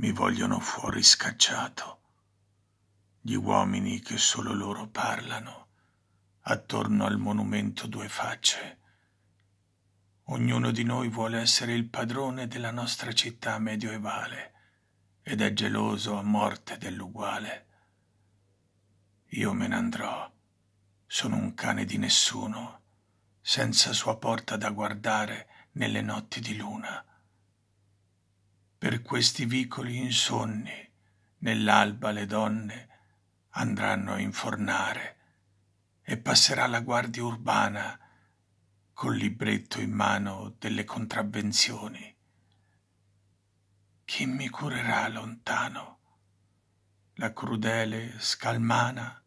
mi vogliono fuori scacciato. Gli uomini che solo loro parlano, attorno al monumento due facce. Ognuno di noi vuole essere il padrone della nostra città medioevale ed è geloso a morte dell'uguale. Io me ne andrò, sono un cane di nessuno, senza sua porta da guardare nelle notti di luna per questi vicoli insonni nell'alba le donne andranno a infornare e passerà la guardia urbana col libretto in mano delle contravvenzioni. Chi mi curerà lontano? La crudele scalmana